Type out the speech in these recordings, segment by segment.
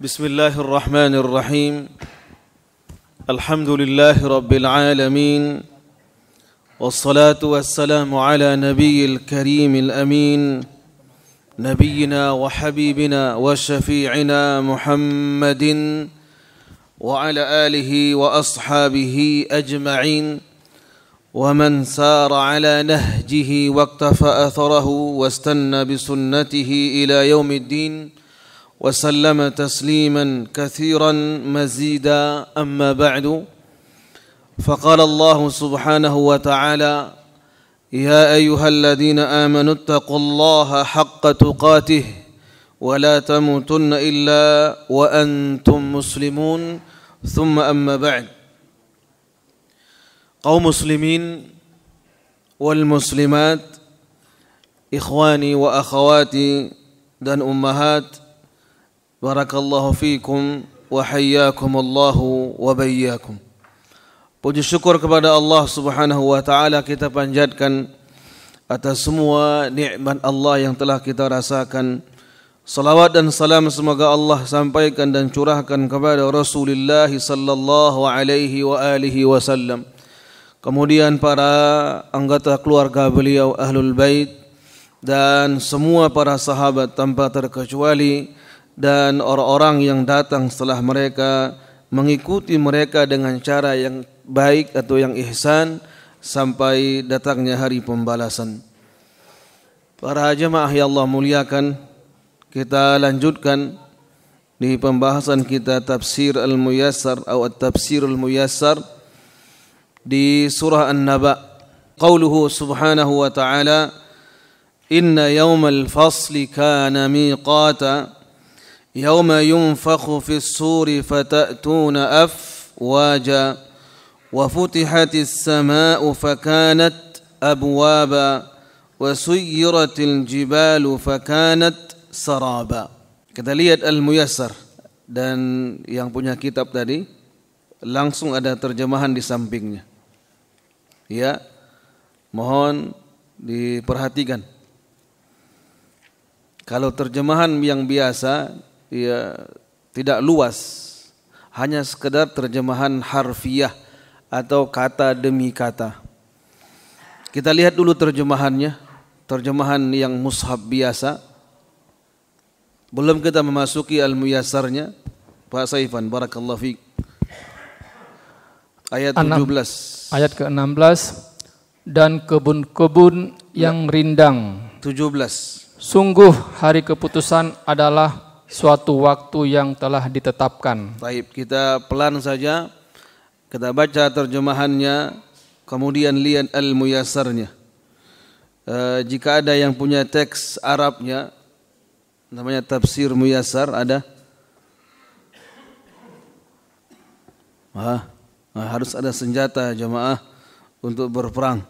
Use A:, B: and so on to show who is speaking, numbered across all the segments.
A: بسم الله الرحمن الرحيم الحمد لله رب العالمين والصلاة والسلام على نبي الكريم الأمين نبينا وحبيبنا وشفيعنا محمد وعلى آله وأصحابه أجمعين ومن سار على نهجه واقتفى أثره واستنى بسنته إلى يوم الدين وسلم تسليما كثيرا مزيدا أما بعد فقال الله سبحانه وتعالى يا أيها الذين آمنوا اتقوا الله حق تقاته ولا تموتن إلا وأنتم مسلمون ثم أما بعد قوم مسلمين والمسلمات إخواني وأخواتي dan ummahat بارك الله فيكم وحياكم الله وبياكم Puji syukur kepada Allah subhanahu wa ta'ala kita panjatkan atas semua nikmat Allah yang telah kita rasakan. Salawat dan salam semoga Allah sampaikan dan curahkan kepada Rasulullah sallallahu alaihi wa alihi wasallam. Kemudian para anggota keluarga beliau Ahlul Bait dan semua para sahabat tanpa terkecuali dan orang-orang yang datang setelah mereka mengikuti mereka dengan cara yang baik atau yang ihsan sampai datangnya hari pembalasan. Para jemaah yang Allah muliakan, kita lanjutkan di pembahasan kita tafsir al-muyassar atau tafsir al-muyassar di surah An-Naba. Qauluhu subhanahu wa ta'ala, "Inna yawmal fasli kana miqata" يوم ينفخ في الصور فتأتون أفواجا وفتحت السماء فكانت أبوابا وسيرت الجبال فكانت سرابا Kita lihat Al-Muyassar dan yang punya kitab tadi langsung ada terjemahan di sampingnya. Ya, mohon diperhatikan. Kalau terjemahan yang biasa ya tidak luas hanya sekedar terjemahan harfiah atau kata demi kata. Kita lihat dulu terjemahannya, terjemahan yang mushab biasa. Belum kita memasuki al-muyasarnya. Pak Saifan, barakallahu fiik. Ayat 17. Ayat
B: ke-16 dan kebun-kebun yang rindang. 17. Sungguh hari keputusan adalah suatu waktu yang telah ditetapkan. Baik, kita pelan saja. Kita baca terjemahannya,
A: kemudian lihat al-muyasarnya. E, eh, jika ada yang punya teks Arabnya, namanya tafsir muyasar, ada? Hah? Nah, harus ada senjata jemaah untuk berperang.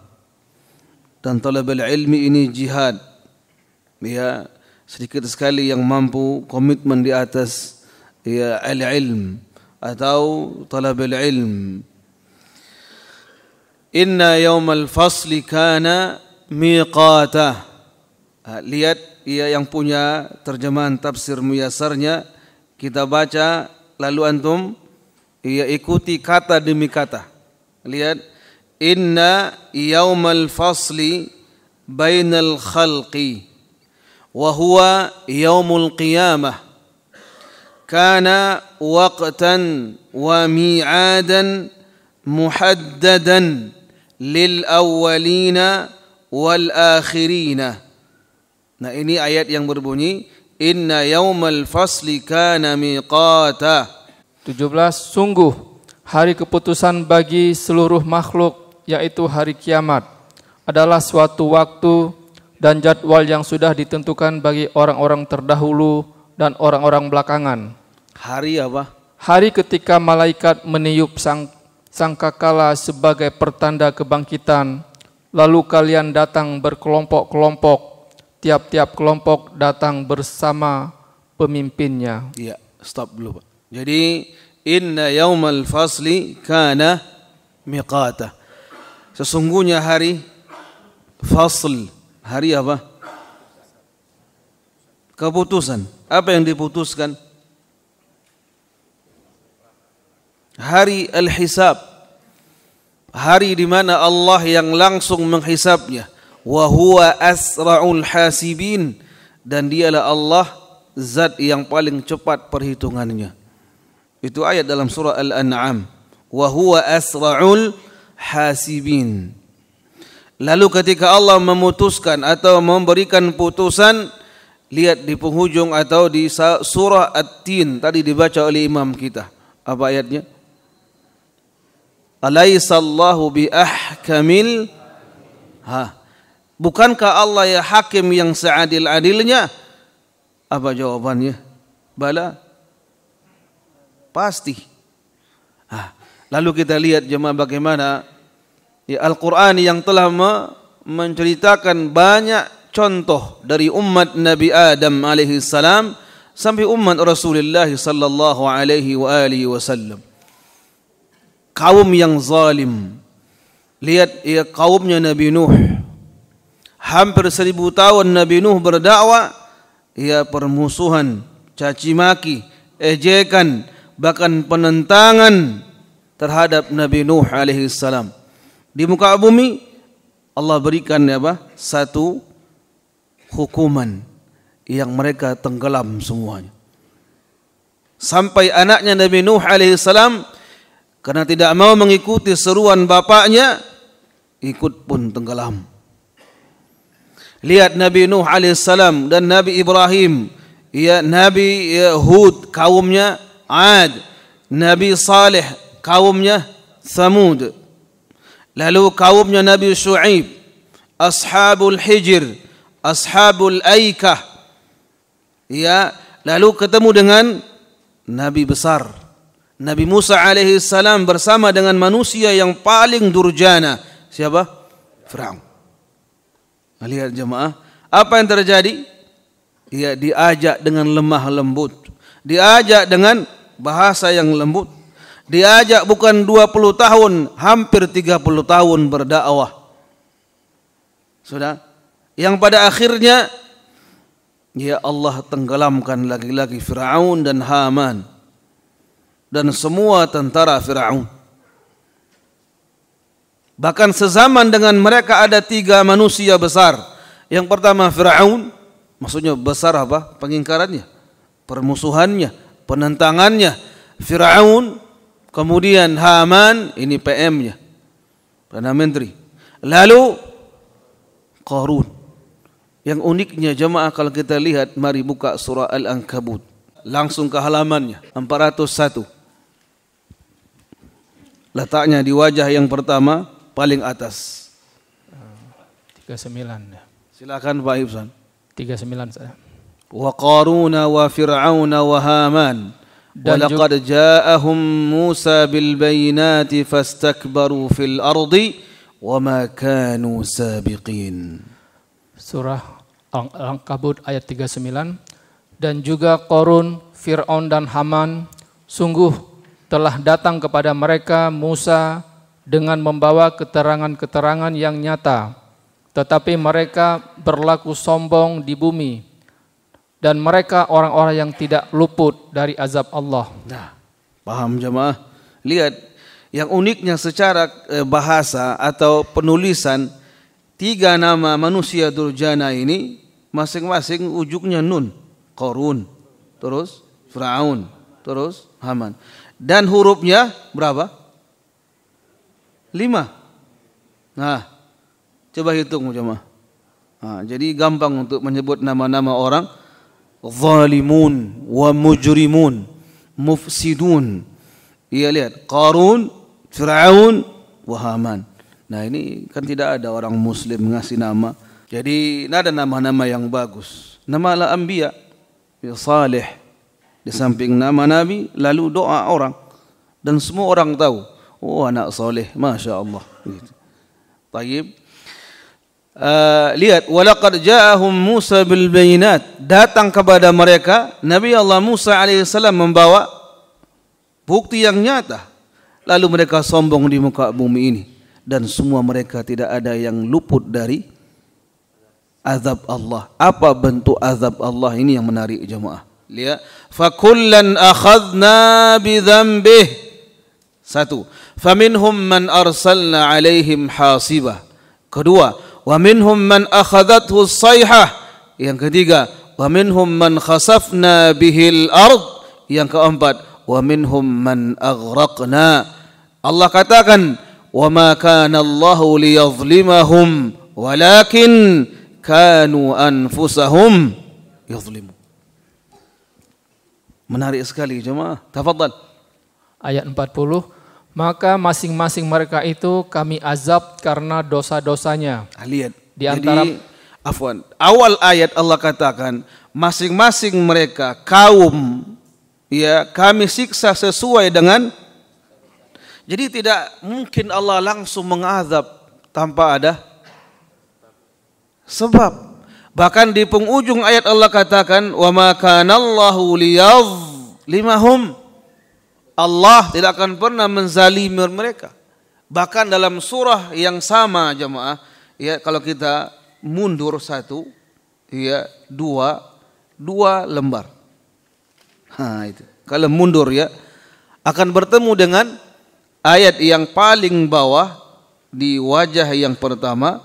A: Dan talab ilmi ini jihad. Ya, sedikit sekali yang mampu komitmen di atas ya al-ilm atau talab al-ilm inna al fasli kana miqatah lihat ia yang punya terjemahan tafsir muyasarnya kita baca lalu antum ia ikuti kata demi kata lihat inna yawmal fasli bainal khalqi وهو يوم القيامة كان وقتا وميعادا محددا للأولين والآخرين Nah ini ayat yang berbunyi Inna yaumal fasli kana
B: miqata 17 Sungguh hari keputusan bagi seluruh makhluk yaitu hari kiamat adalah suatu waktu dan jadwal yang sudah ditentukan bagi orang-orang terdahulu dan orang-orang belakangan.
A: Hari apa?
B: Hari ketika malaikat meniup sang sangkakala sebagai pertanda kebangkitan. Lalu kalian datang berkelompok-kelompok. Tiap-tiap kelompok datang bersama pemimpinnya. Iya, stop
A: dulu, Pak. Jadi inna yaumal fasli kana miqata. Sesungguhnya hari fasl hari apa? Keputusan. Apa yang diputuskan? Hari al-hisab. Hari di mana Allah yang langsung menghisabnya. Wa huwa asra'ul hasibin. Dan dialah Allah zat yang paling cepat perhitungannya. Itu ayat dalam surah Al-An'am. Wa huwa asra'ul hasibin. Lalu ketika Allah memutuskan atau memberikan putusan, lihat di penghujung atau di surah At-Tin tadi dibaca oleh imam kita. Apa ayatnya? Alaisallahu bi ahkamil ha. Bukankah Allah ya hakim yang seadil-adilnya? Apa jawabannya? Bala. Pasti. Ha. Lalu kita lihat jemaah bagaimana ya Al-Qur'an yang telah menceritakan banyak contoh dari umat Nabi Adam alaihi salam sampai umat Rasulullah sallallahu alaihi wa alihi wasallam. Kaum yang zalim. Lihat ya kaumnya Nabi Nuh. Hampir seribu tahun Nabi Nuh berdakwah ya permusuhan, caci maki, ejekan, bahkan penentangan terhadap Nabi Nuh alaihi salam di muka bumi Allah berikan ya apa satu hukuman yang mereka tenggelam semuanya sampai anaknya Nabi Nuh alaihi salam karena tidak mau mengikuti seruan bapaknya ikut pun tenggelam lihat Nabi Nuh alaihi salam dan Nabi Ibrahim ya Nabi ya Hud kaumnya Ad Nabi Saleh kaumnya Samud Lalu kaumnya Nabi Shu'aib, Ashabul Hijr, Ashabul Aikah. Ya, lalu ketemu dengan Nabi besar. Nabi Musa alaihi salam bersama dengan manusia yang paling durjana. Siapa? Firaun. Lihat jemaah, apa yang terjadi? Ia diajak dengan lemah lembut. Diajak dengan bahasa yang lembut diajak bukan 20 tahun, hampir 30 tahun berdakwah. Sudah. Yang pada akhirnya ya Allah tenggelamkan lagi-lagi Firaun dan Haman dan semua tentara Firaun. Bahkan sezaman dengan mereka ada tiga manusia besar. Yang pertama Firaun, maksudnya besar apa? Pengingkarannya, permusuhannya, penentangannya. Firaun Kemudian Haman ini PM-nya. Perdana Menteri. Lalu Qarun. Yang uniknya jemaah kalau kita lihat mari buka surah Al-Ankabut. Langsung ke halamannya 401. Letaknya di wajah yang pertama paling atas. 39. Ya. Silakan Pak Ibsan. 39 saya. Wa Qaruna wa Fir'auna wa Haman dan Walaqad ja'ahum Musa bil bayinati fastakbaru fil ardi wa ma kanu sabiqin.
B: Surah Al-Ankabut ayat 39 dan juga Korun, Fir'aun dan Haman sungguh telah datang kepada mereka Musa dengan membawa keterangan-keterangan yang nyata tetapi mereka berlaku sombong di bumi dan mereka orang-orang yang tidak luput dari azab Allah. Nah, paham jemaah? Lihat yang uniknya secara eh,
A: bahasa atau penulisan tiga nama manusia durjana ini masing-masing ujungnya nun, Korun, terus fraun, terus Haman. Dan hurufnya berapa? Lima. Nah, coba hitung jemaah. Nah, jadi gampang untuk menyebut nama-nama orang zalimun wa mujrimun mufsidun iya lihat Qarun Fir'aun wa Haman nah ini kan tidak ada orang muslim ngasih nama jadi ada nama-nama yang bagus nama ala anbiya ya, salih di samping nama nabi lalu doa orang dan semua orang tahu oh anak Saleh, masya Allah gitu. Tayyib Eh, lihat walaqad ja'ahum Musa bil bayinat datang kepada mereka Nabi Allah Musa alaihissalam membawa bukti yang nyata lalu mereka sombong di muka bumi ini dan semua mereka tidak ada yang luput dari azab Allah apa bentuk azab Allah ini yang menarik jemaah lihat fakullan akhadna bidzambih satu faminhum man arsalna alaihim hasibah kedua wa minhum man akhadathu sayhah yang ketiga wa minhum man khasafna bihil ard yang keempat wa minhum man aghraqna Allah katakan wa ma kana Allah liyadhlimahum walakin kanu anfusahum
B: yadhlimu menarik sekali jemaah tafadhal ayat 40 maka masing-masing mereka itu kami azab karena dosa-dosanya. lihat. Di antara Jadi,
A: afwan. Awal ayat Allah katakan, masing-masing mereka kaum ya kami siksa sesuai dengan jadi tidak mungkin Allah langsung mengazab tanpa ada sebab. Bahkan di penghujung ayat Allah katakan, "Wa ma kana Allahu liyadh limahum." Allah tidak akan pernah menzalimi mereka. Bahkan dalam surah yang sama jemaah, ya kalau kita mundur satu, ya dua, dua lembar. Ha, itu. Kalau mundur ya akan bertemu dengan ayat yang paling bawah di wajah yang pertama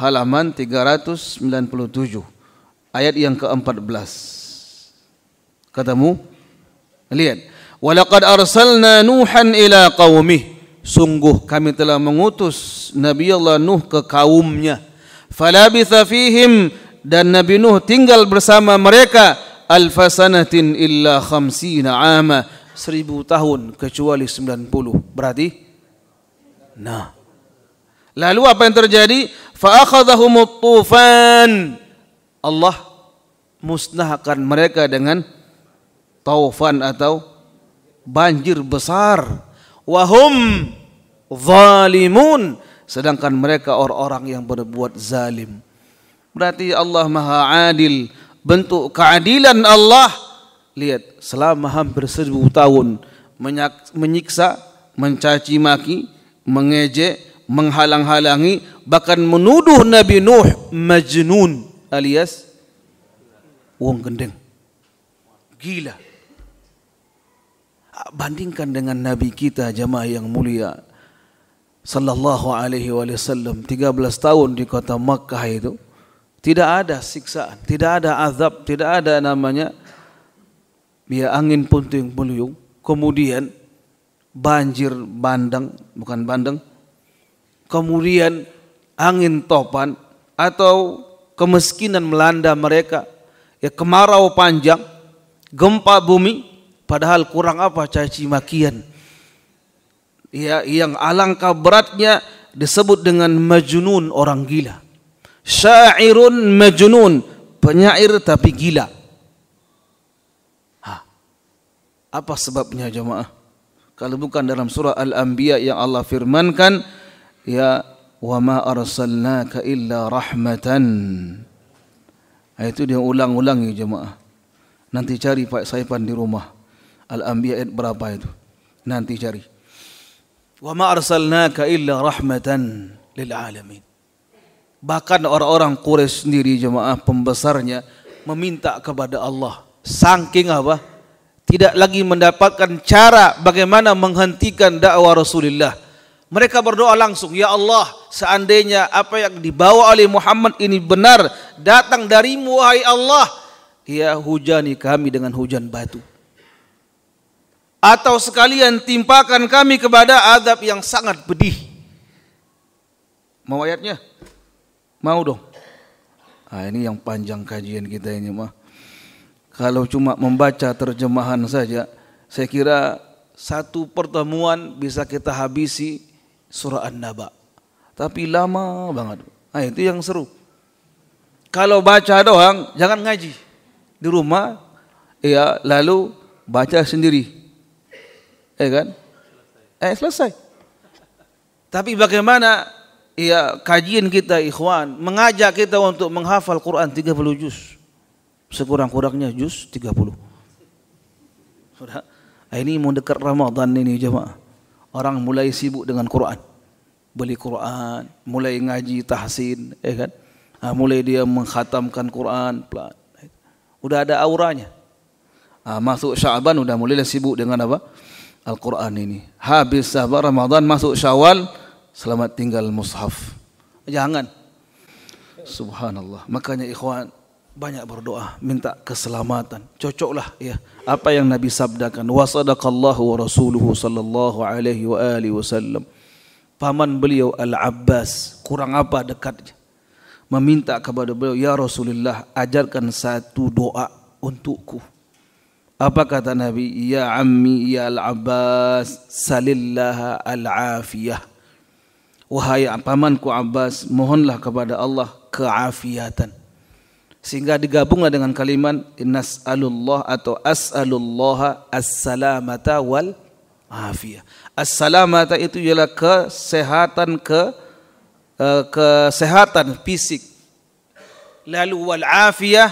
A: halaman 397 ayat yang ke-14 ketemu lihat Walaqad arsalna Nuhan ila qaumih. Sungguh kami telah mengutus Nabi Allah Nuh ke kaumnya. Falabitha fihim dan Nabi Nuh tinggal bersama mereka alfasanatin illa khamsina ama seribu tahun kecuali 90 berarti nah lalu apa yang terjadi fa akhadhahumut tufan Allah musnahkan mereka dengan taufan atau banjir besar. Wahum zalimun. Sedangkan mereka orang-orang yang berbuat zalim. Berarti Allah maha adil. Bentuk keadilan Allah. Lihat, selama hampir seribu tahun menyiksa, mencaci maki, mengejek, menghalang-halangi, bahkan menuduh Nabi Nuh majnun alias wong gendeng. Gila bandingkan dengan Nabi kita jamaah yang mulia sallallahu alaihi wasallam 13 tahun di kota Makkah itu tidak ada siksaan, tidak ada azab, tidak ada namanya biar ya, angin puting beliung, kemudian banjir bandang, bukan bandang, kemudian angin topan atau kemiskinan melanda mereka, ya kemarau panjang, gempa bumi, padahal kurang apa caci makian ya yang alangkah beratnya disebut dengan majnun orang gila syairun majnun penyair tapi gila ha. apa sebabnya jemaah kalau bukan dalam surah al-anbiya yang Allah firmankan ya wa ma arsalnaka illa rahmatan ha, itu dia ulang-ulang ya jemaah nanti cari Pak Saipan di rumah Al-Anbiya ayat berapa itu? Nanti cari. Wa ma arsalnaka illa rahmatan lil alamin. Bahkan orang-orang Quraisy sendiri jemaah pembesarnya meminta kepada Allah. Saking apa? Tidak lagi mendapatkan cara bagaimana menghentikan dakwah Rasulullah. Mereka berdoa langsung, Ya Allah, seandainya apa yang dibawa oleh Muhammad ini benar, datang darimu, wahai Allah, ya hujani kami dengan hujan batu atau sekalian timpakan kami kepada azab yang sangat pedih. Mau ayatnya? Mau dong. Nah, ini yang panjang kajian kita ini mah. Kalau cuma membaca terjemahan saja, saya kira satu pertemuan bisa kita habisi surah An-Naba. Tapi lama banget. Nah, itu yang seru. Kalau baca doang, jangan ngaji. Di rumah, ya lalu baca sendiri. ya kan? Eh selesai. Tapi bagaimana ya kajian kita ikhwan mengajak kita untuk menghafal Quran 30 juz. Sekurang-kurangnya juz 30. Sudah. Ah, ini mau dekat Ramadan ini jemaah. Orang mulai sibuk dengan Quran. Beli Quran, mulai ngaji tahsin, ya kan? Nah, mulai dia mengkhatamkan Quran pelan. Udah ada auranya. Nah, masuk Syaban sudah mulai sibuk dengan apa? Al-Quran ini. Habis sahabat Ramadan masuk syawal, selamat tinggal mushaf. Jangan. Subhanallah. Makanya ikhwan, banyak berdoa, minta keselamatan. Cocoklah ya apa yang Nabi sabdakan. Wa sadaqallahu wa rasuluhu sallallahu alaihi wa alihi wasallam. Paman beliau Al-Abbas, kurang apa dekatnya. Meminta kepada beliau, Ya Rasulullah, ajarkan satu doa untukku. Apa kata Nabi? Ya ammi ya al-Abbas salillah al-afiyah. Wahai pamanku Abbas, mohonlah kepada Allah keafiatan. Sehingga digabunglah dengan kalimat nas'alullah atau as'alullah as-salamata wal afiyah. As-salamata itu ialah kesehatan ke e, kesehatan fisik. Lalu wal afiyah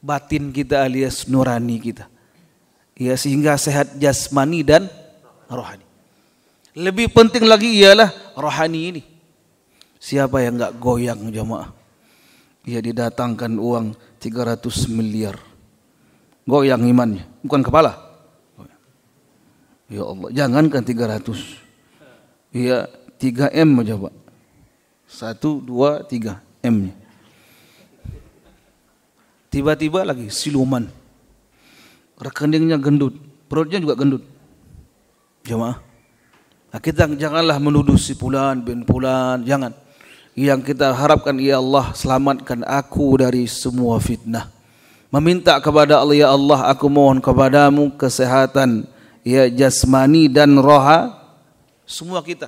A: batin kita alias nurani kita ya sehingga sehat jasmani dan rohani. Lebih penting lagi ialah rohani ini. Siapa yang nggak goyang jamaah? Ia didatangkan uang 300 miliar. Goyang imannya, bukan kepala. Ya Allah, jangankan 300. Ya 3M aja Pak. 1, 2, 3 m Tiba-tiba lagi siluman rekeningnya gendut, perutnya juga gendut. Jemaah. Nah, kita janganlah menuduh si pulan bin pulan, jangan. Yang kita harapkan ya Allah selamatkan aku dari semua fitnah. Meminta kepada Allah ya Allah aku mohon kepadamu kesehatan ya jasmani dan roha semua kita.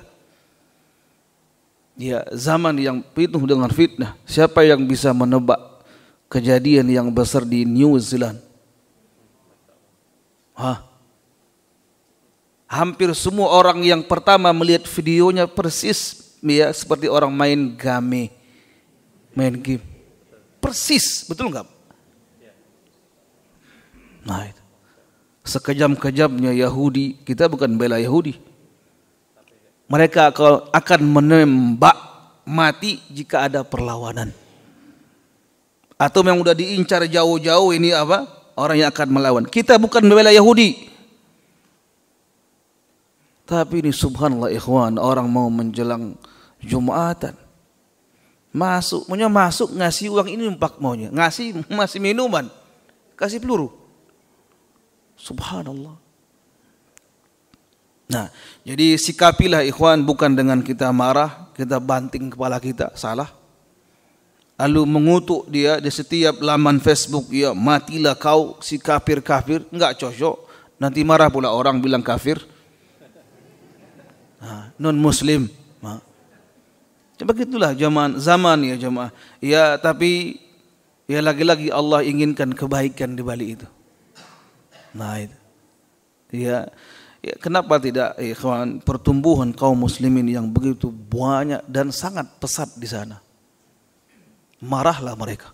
A: Ya zaman yang penuh dengan fitnah. Siapa yang bisa menebak kejadian yang besar di New Zealand? Hah? Hampir semua orang yang pertama melihat videonya persis ya seperti orang main game, main game. Persis, betul nggak? Nah, itu. sekejam-kejamnya Yahudi, kita bukan bela Yahudi. Mereka akan menembak mati jika ada perlawanan. Atau yang udah diincar jauh-jauh ini apa? orang yang akan melawan. Kita bukan membela Yahudi. Tapi ini subhanallah ikhwan, orang mau menjelang Jumatan. Masuk, punya masuk ngasih uang ini empat maunya. Ngasih masih minuman. Kasih peluru. Subhanallah. Nah, jadi sikapilah ikhwan bukan dengan kita marah, kita banting kepala kita, salah lalu mengutuk dia di setiap laman Facebook ya matilah kau si kafir-kafir enggak cocok nanti marah pula orang bilang kafir nah, non muslim Coba ya, begitulah zaman zaman ya jemaah ya tapi ya lagi-lagi Allah inginkan kebaikan di balik itu nah itu ya Ya, kenapa tidak ya, ikhwan pertumbuhan kaum muslimin yang begitu banyak dan sangat pesat di sana? marahlah mereka.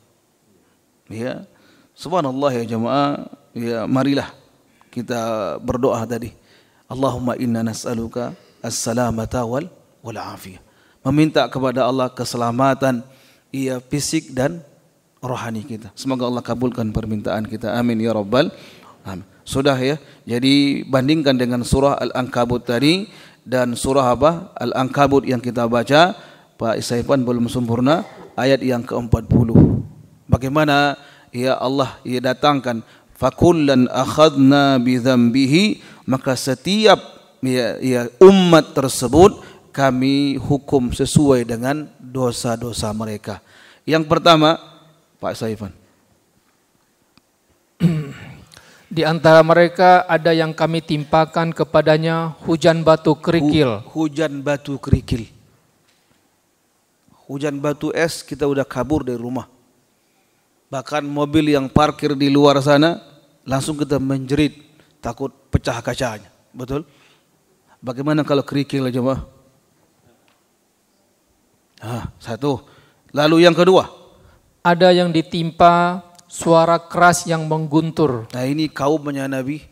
A: Ya. Subhanallah ya jemaah, ya marilah kita berdoa tadi. Allahumma inna nas'aluka as-salamata wal wal afiyah. Meminta kepada Allah keselamatan ia fisik dan rohani kita. Semoga Allah kabulkan permintaan kita. Amin ya rabbal alamin. Sudah ya. Jadi bandingkan dengan surah Al-Ankabut tadi dan surah apa? Al-Ankabut yang kita baca Pak Isaifan belum sempurna ayat yang ke-40. Bagaimana ya Allah ia datangkan fakullan akhadna bidzambihi maka setiap ya, ya, umat tersebut kami hukum sesuai dengan dosa-dosa mereka. Yang pertama, Pak Saifan.
B: Di antara mereka ada yang kami timpakan kepadanya hujan batu kerikil.
A: hujan batu kerikil hujan batu es kita udah kabur dari rumah. Bahkan mobil yang parkir di luar sana langsung kita menjerit takut pecah kacanya. Betul? Bagaimana kalau kerikil aja mah? Nah, satu. Lalu yang kedua.
B: Ada yang ditimpa suara keras yang mengguntur. Nah ini kaumnya Nabi.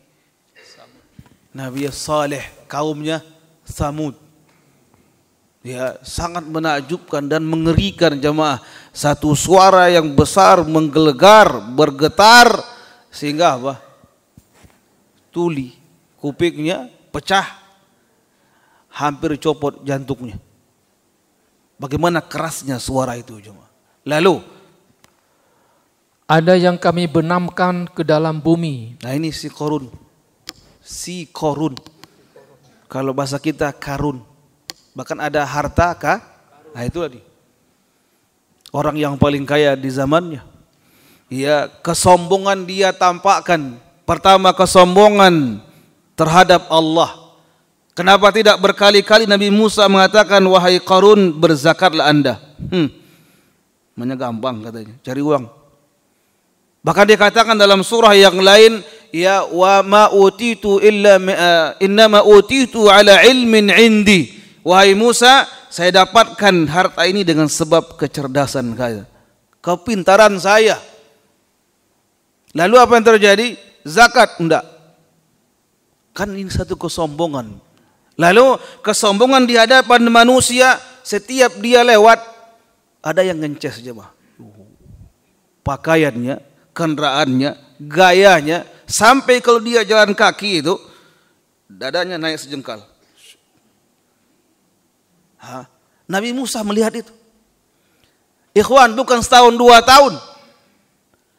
A: Nabi Saleh, kaumnya Samud. Ya, sangat menakjubkan dan mengerikan jemaah. Satu suara yang besar menggelegar, bergetar sehingga apa? Tuli kupingnya pecah hampir copot jantungnya. Bagaimana kerasnya suara itu jemaah. Lalu ada yang kami
B: benamkan ke
A: dalam bumi. Nah ini si korun. Si korun. Kalau bahasa kita karun bahkan ada harta kah? Nah itu tadi. Orang yang paling kaya di zamannya. Ya, kesombongan dia tampakkan. Pertama kesombongan terhadap Allah. Kenapa tidak berkali-kali Nabi Musa mengatakan wahai Karun, berzakatlah Anda. Hmm. Manya gampang katanya, cari uang. Bahkan dikatakan dalam surah yang lain ya wa ma utitu illa uh, innama utitu ala ilmin indi Wahai Musa, saya dapatkan harta ini dengan sebab kecerdasan saya, kepintaran saya. Lalu apa yang terjadi? Zakat enggak. Kan ini satu kesombongan. Lalu kesombongan di hadapan manusia setiap dia lewat ada yang ngences aja bah. Pakaiannya, kendaraannya, gayanya, sampai kalau dia jalan kaki itu dadanya naik sejengkal. Ha? Nabi Musa melihat itu. Ikhwan bukan setahun dua tahun.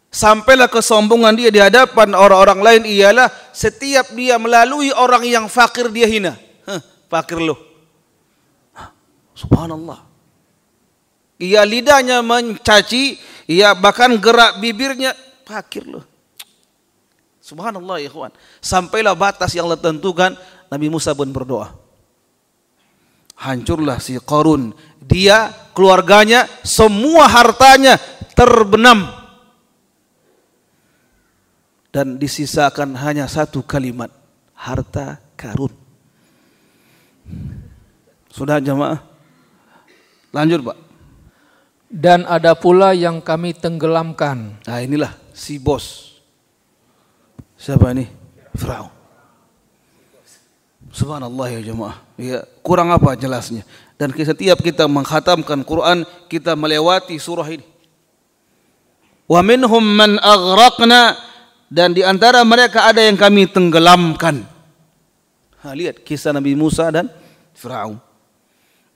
A: Sampailah kesombongan dia di hadapan orang-orang lain ialah setiap dia melalui orang yang fakir dia hina. fakir loh. Subhanallah. Ia lidahnya mencaci, ia bahkan gerak bibirnya fakir loh. Subhanallah ikhwan. Sampailah batas yang ditentukan Nabi Musa pun berdoa hancurlah si Korun, Dia, keluarganya, semua hartanya terbenam. Dan disisakan hanya satu kalimat, harta karun. Sudah jemaah?
B: Lanjut Pak. Dan ada pula yang kami tenggelamkan. Nah inilah si bos. Siapa ini? Firaun.
A: Subhanallah ya jemaah. Ya, kurang apa jelasnya. Dan setiap kita menghatamkan Quran, kita melewati surah ini. Wa minhum man aghraqna dan di antara mereka ada yang kami tenggelamkan. Ha, lihat kisah Nabi Musa dan Firaun.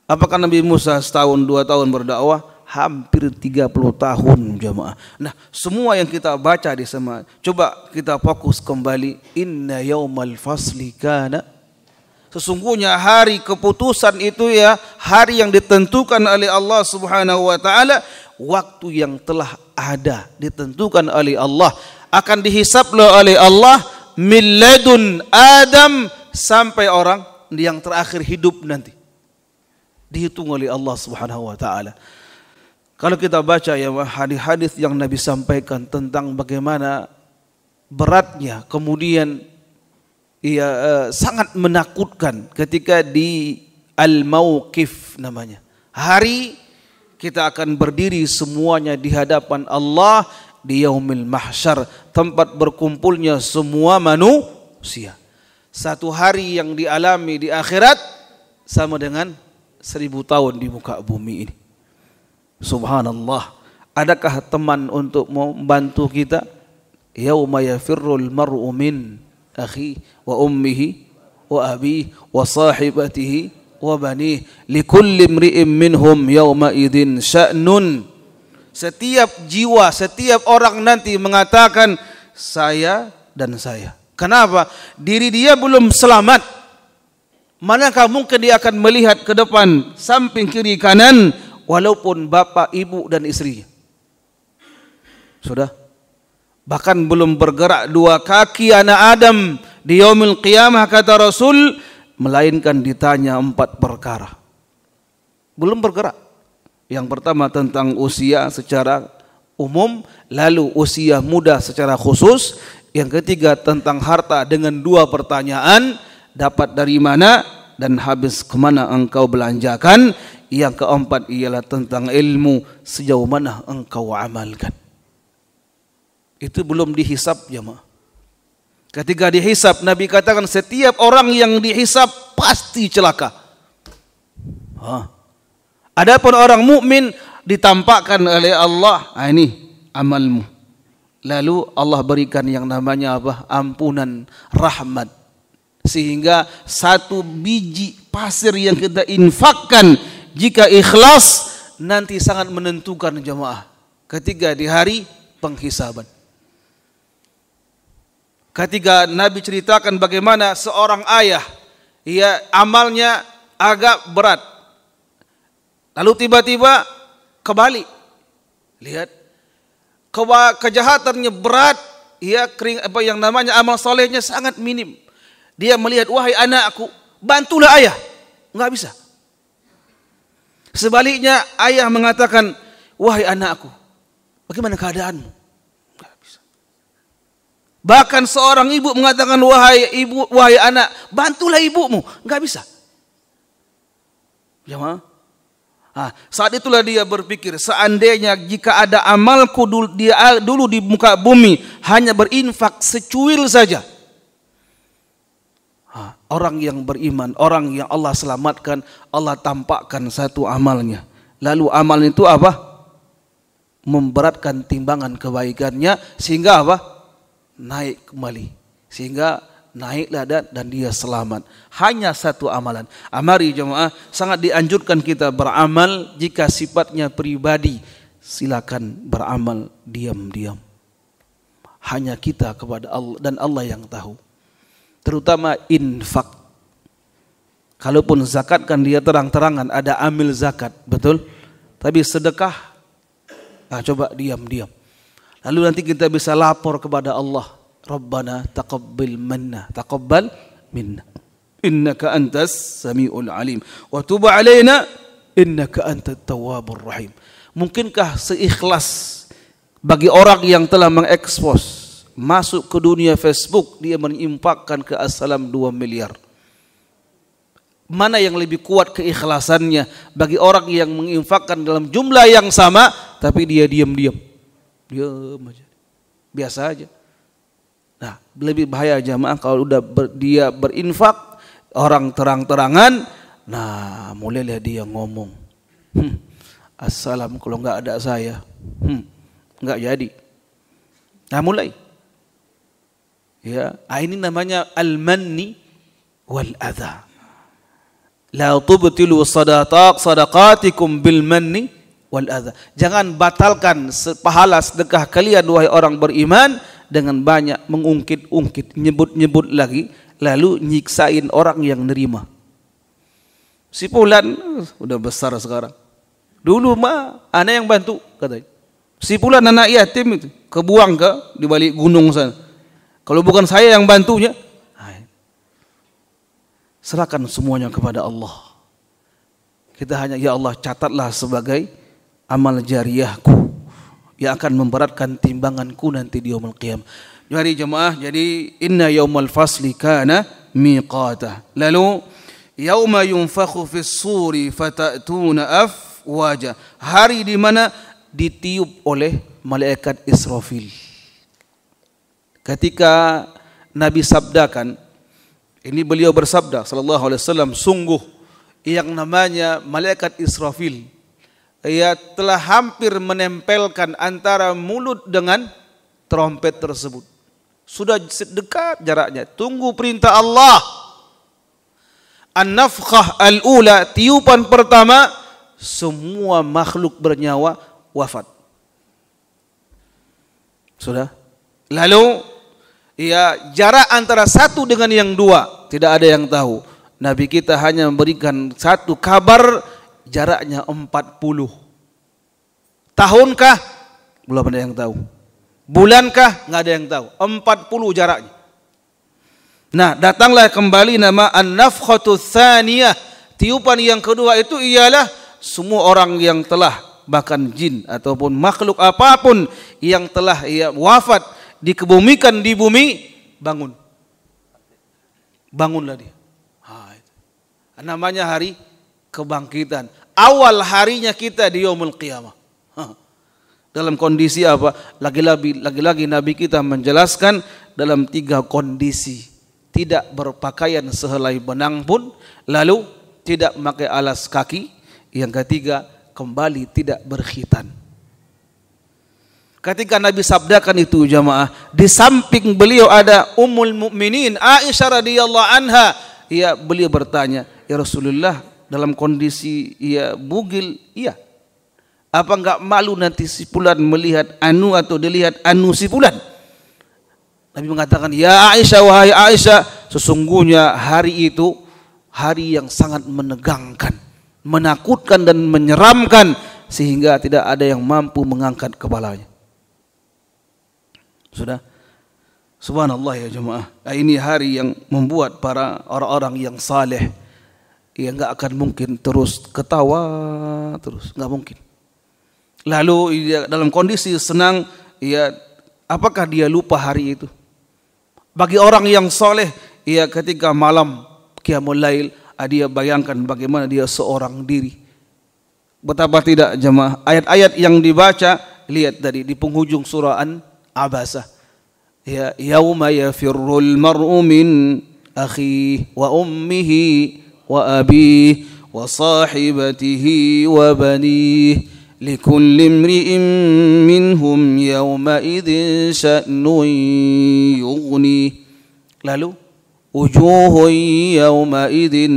A: Apakah Nabi Musa setahun dua tahun berdakwah? hampir 30 tahun jemaah. Nah, semua yang kita baca di sana, coba kita fokus kembali inna yaumal fasli kana Sesungguhnya hari keputusan itu ya hari yang ditentukan oleh Allah Subhanahu wa taala, waktu yang telah ada ditentukan oleh Allah akan dihisap oleh Allah miladun Adam sampai orang yang terakhir hidup nanti. Dihitung oleh Allah Subhanahu wa taala. Kalau kita baca ya hadis-hadis yang Nabi sampaikan tentang bagaimana beratnya kemudian Iya sangat menakutkan ketika di al-mauqif namanya. Hari kita akan berdiri semuanya di hadapan Allah di yaumil mahsyar, tempat berkumpulnya semua manusia. Satu hari yang dialami di akhirat sama dengan seribu tahun di muka bumi ini. Subhanallah. Adakah teman untuk membantu kita? Yauma yafirrul mar'u min أخيه وأمه وأبيه وصاحبته وبنيه لكل امرئ minhum yaumaidin sya'nun setiap jiwa setiap orang nanti mengatakan saya dan saya kenapa diri dia belum selamat manakah mungkin dia akan melihat ke depan samping kiri kanan walaupun bapak ibu dan istrinya sudah bahkan belum bergerak dua kaki anak Adam di yaumil qiyamah kata Rasul melainkan ditanya empat perkara belum bergerak yang pertama tentang usia secara umum lalu usia muda secara khusus yang ketiga tentang harta dengan dua pertanyaan dapat dari mana dan habis kemana engkau belanjakan yang keempat ialah tentang ilmu sejauh mana engkau amalkan itu belum dihisap jemaah. Ketika dihisap, Nabi katakan setiap orang yang dihisap pasti celaka. Hah. Adapun orang mukmin ditampakkan oleh Allah, ah, ini amalmu. Lalu Allah berikan yang namanya apa? Ampunan, rahmat. Sehingga satu biji pasir yang kita infakkan jika ikhlas nanti sangat menentukan jemaah ketika di hari penghisaban. Ketiga Nabi ceritakan bagaimana seorang ayah ia amalnya agak berat. Lalu tiba-tiba kembali Lihat kejahatannya berat, ia kering apa yang namanya amal solehnya sangat minim. Dia melihat wahai anakku, bantulah ayah. Enggak bisa. Sebaliknya ayah mengatakan, wahai anakku, bagaimana keadaanmu? Bahkan seorang ibu mengatakan wahai ibu, wahai anak, bantulah ibumu. Enggak bisa. Ya, Nah, saat itulah dia berpikir, seandainya jika ada amalku dulu, dia dulu di muka bumi hanya berinfak secuil saja. Nah, orang yang beriman, orang yang Allah selamatkan, Allah tampakkan satu amalnya. Lalu amal itu apa? Memberatkan timbangan kebaikannya sehingga apa? naik kembali. Sehingga naiklah dan, dan dia selamat. Hanya satu amalan. Amari jemaah sangat dianjurkan kita beramal jika sifatnya pribadi. Silakan beramal diam-diam. Hanya kita kepada Allah dan Allah yang tahu. Terutama infak. Kalaupun zakat kan dia terang-terangan ada amil zakat, betul? Tapi sedekah, nah coba diam-diam. Lalu nanti kita bisa lapor kepada Allah. Rabbana taqabbil minna. Taqabbal minna. Innaka antas sami'ul alim. Wa tuba alaina innaka antat tawabur rahim. Mungkinkah seikhlas bagi orang yang telah mengekspos masuk ke dunia Facebook dia menyimpakkan ke asalam 2 miliar. Mana yang lebih kuat keikhlasannya bagi orang yang menginfakkan dalam jumlah yang sama tapi dia diam-diam diam aja. Biasa aja. Nah, lebih bahaya jamaah kalau udah ber, dia berinfak, orang terang-terangan, nah mulai lihat dia ngomong. Hmm, assalam kalau nggak ada saya, hmm, nggak jadi. Nah mulai. Ya, nah, ini namanya al-manni wal adha. La tubtilu sadaqatikum bil manni wal adha. Jangan batalkan pahala sedekah kalian wahai orang beriman dengan banyak mengungkit-ungkit, nyebut-nyebut lagi lalu nyiksain orang yang nerima. Si Pulan oh, udah besar sekarang. Dulu mah anak yang bantu katanya. Si Pulan anak yatim itu kebuang ke di balik gunung sana. Kalau bukan saya yang bantunya, serahkan semuanya kepada Allah. Kita hanya ya Allah catatlah sebagai amal jariyahku yang akan memberatkan timbanganku nanti di yaumul qiyam. jemaah, jadi inna yaumal fasli kana miqata. Lalu yauma yunfakhu fis suri fata'tuna afwaja. Hari di mana ditiup oleh malaikat Israfil. Ketika Nabi sabdakan, ini beliau bersabda sallallahu alaihi wasallam, sungguh yang namanya malaikat Israfil ia telah hampir menempelkan antara mulut dengan trompet tersebut. Sudah dekat jaraknya. Tunggu perintah Allah. an al-ula, tiupan pertama, semua makhluk bernyawa wafat. Sudah. Lalu ya jarak antara satu dengan yang dua tidak ada yang tahu. Nabi kita hanya memberikan satu kabar jaraknya 40 tahunkah belum ada yang tahu bulankah nggak ada yang tahu 40 jaraknya nah datanglah kembali nama an-nafkhatu tsaniyah tiupan yang kedua itu ialah semua orang yang telah bahkan jin ataupun makhluk apapun yang telah ia wafat dikebumikan di bumi bangun bangunlah dia namanya hari kebangkitan awal harinya kita di yaumul qiyamah. Dalam kondisi apa? Lagi-lagi lagi-lagi Nabi kita menjelaskan dalam tiga kondisi. Tidak berpakaian sehelai benang pun, lalu tidak memakai alas kaki, yang ketiga kembali tidak berkhitan. Ketika Nabi sabdakan itu jamaah, di samping beliau ada Ummul Mukminin Aisyah radhiyallahu anha. Ya, beliau bertanya, "Ya Rasulullah, dalam kondisi ia bugil, iya. Apa enggak malu nanti si fulan melihat anu atau dilihat anu si fulan? Nabi mengatakan, "Ya Aisyah wahai Aisyah, sesungguhnya hari itu hari yang sangat menegangkan, menakutkan dan menyeramkan sehingga tidak ada yang mampu mengangkat kepalanya." Sudah Subhanallah ya jemaah. Nah, ini hari yang membuat para orang-orang yang saleh, ya nggak akan mungkin terus ketawa terus nggak mungkin lalu ya, dalam kondisi senang ya apakah dia lupa hari itu bagi orang yang soleh ya ketika malam qiyamul lail ah, dia bayangkan bagaimana dia seorang diri betapa tidak jemaah ayat-ayat yang dibaca lihat dari di penghujung surah an abasa ya yauma yafirrul mar'u min akhi wa ummihi وأبيه وصاحبته وبنيه لكل امرئ منهم يومئذ شأن يغني لالو وجوه يومئذ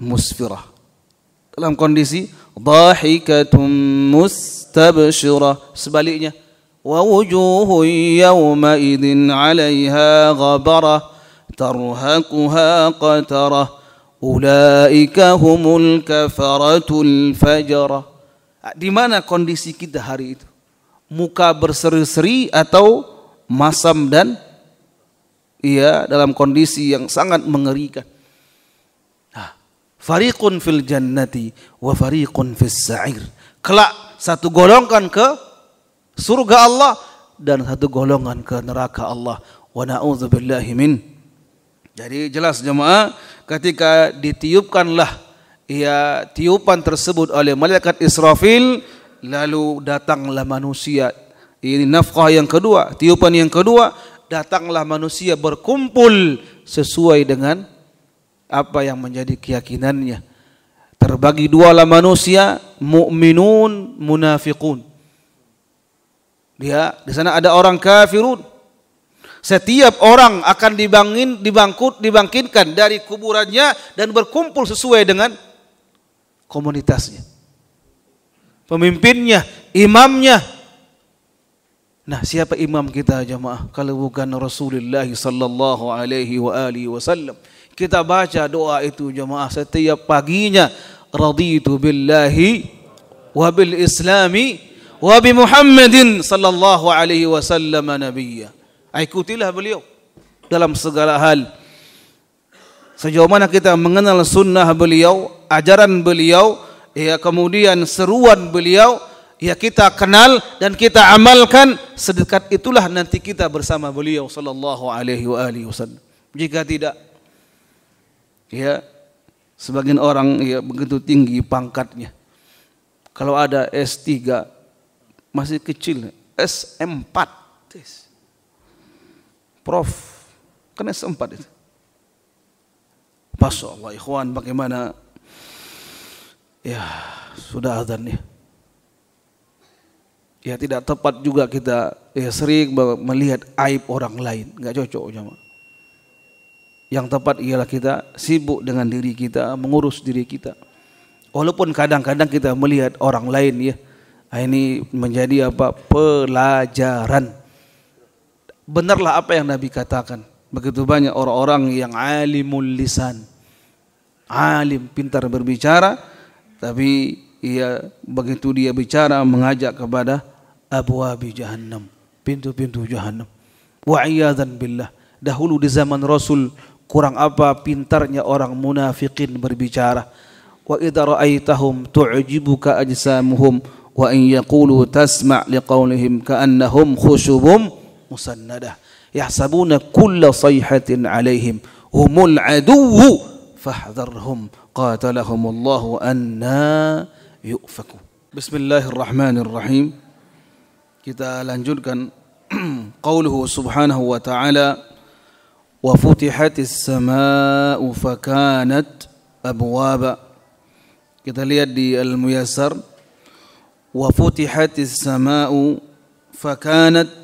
A: مسفرة كلام kondisi ضاحكه مستبشره sebaliknya ووجوه يومئذ عليها غبره ترهقها قترة أولئك هم الكفرة الفجرة Di mana kondisi kita hari itu? Muka berseri-seri atau masam dan iya dalam kondisi yang sangat mengerikan. Nah, fariqun fil jannati wa fariqun fis sa'ir. Kelak satu golongan ke surga Allah dan satu golongan ke neraka Allah. Wa na'udzubillahi min jadi jelas jemaah ketika ditiupkanlah ya tiupan tersebut oleh malaikat Israfil lalu datanglah manusia. Ini nafkah yang kedua, tiupan yang kedua datanglah manusia berkumpul sesuai dengan apa yang menjadi keyakinannya. Terbagi dua lah manusia, mukminun, munafikun. Dia di sana ada orang kafirun, setiap orang akan dibangin, dibangkut, dibangkitkan dari kuburannya dan berkumpul sesuai dengan komunitasnya. Pemimpinnya, imamnya. Nah, siapa imam kita jemaah kalau bukan Rasulullah sallallahu alaihi wa alihi wasallam. Kita baca doa itu jemaah setiap paginya. Raditu billahi wa bil islami wa bi Muhammadin sallallahu alaihi wasallam nabiyya. Ikutilah beliau dalam segala hal. Sejauh mana kita mengenal sunnah beliau, ajaran beliau, ya kemudian seruan beliau, ya kita kenal dan kita amalkan sedekat itulah nanti kita bersama beliau sallallahu alaihi wa alihi wasallam. Jika tidak ya sebagian orang ya begitu tinggi pangkatnya. Kalau ada S3 masih kecil, S4. Prof, kan S4 itu. Masya Allah, ikhwan bagaimana? Ya, sudah adhan ya. Ya tidak tepat juga kita ya sering melihat aib orang lain, nggak cocok Yang tepat ialah kita sibuk dengan diri kita, mengurus diri kita. Walaupun kadang-kadang kita melihat orang lain ya, ah, ini menjadi apa pelajaran benarlah apa yang Nabi katakan. Begitu banyak orang-orang yang alimul lisan. Alim, pintar berbicara, tapi ia begitu dia bicara mengajak kepada abu abi jahannam, pintu-pintu jahannam. Wa billah. Dahulu di zaman Rasul kurang apa pintarnya orang munafikin berbicara. Wa idza ra'aitahum tu'jibuka ajsamuhum wa in yaqulu tasma' liqaulihim ka'annahum khusubum. مسندة يحسبون كل صيحة عليهم هم العدو فاحذرهم قاتلهم الله أنا يؤفكوا بسم الله الرحمن الرحيم kita lanjutkan قوله سبحانه وتعالى وفتحت السماء فكانت أبوابا kita lihat الميسر وفتحت السماء فكانت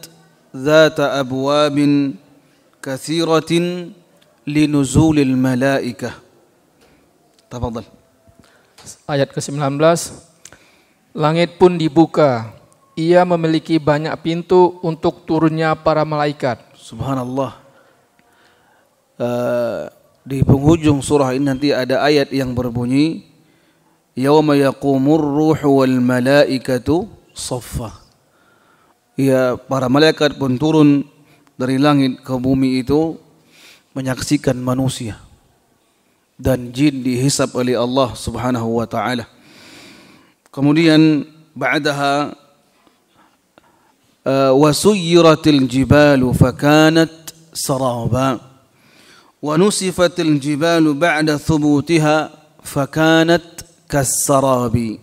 A: ذات أبواب كثيرة لنزول
B: الملائكة تفضل ayat ke-19 Langit pun dibuka ia memiliki banyak pintu untuk turunnya para malaikat Subhanallah
A: uh, di penghujung surah ini nanti ada ayat yang berbunyi Yauma yaqumur ruhu wal malaikatu saffah ya para malaikat pun turun dari langit ke bumi itu menyaksikan manusia dan jin dihisap oleh Allah Subhanahu wa taala. Kemudian ba'daha eh, wasuyiratil jibalu fakanat saraba wa
B: الجبال بعد ثبوتها فكانت fakanat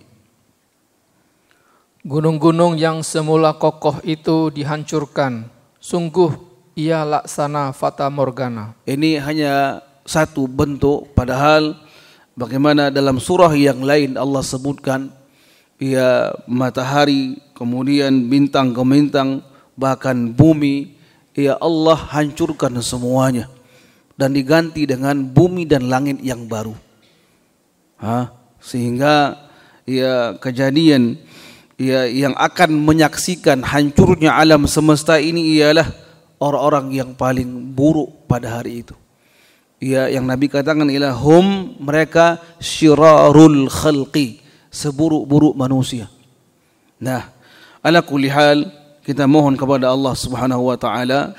B: Gunung-gunung yang semula kokoh itu dihancurkan. Sungguh ia laksana fata morgana.
A: Ini hanya satu bentuk padahal bagaimana dalam surah yang lain Allah sebutkan ia matahari kemudian bintang ke bintang bahkan bumi ia Allah hancurkan semuanya dan diganti dengan bumi dan langit yang baru. Hah? Sehingga ia kejadian ya, yang akan menyaksikan hancurnya alam semesta ini ialah orang-orang yang paling buruk pada hari itu. Ya, yang Nabi katakan ialah hum mereka syirarul khalqi, seburuk-buruk manusia. Nah, ala kulli hal kita mohon kepada Allah Subhanahu wa taala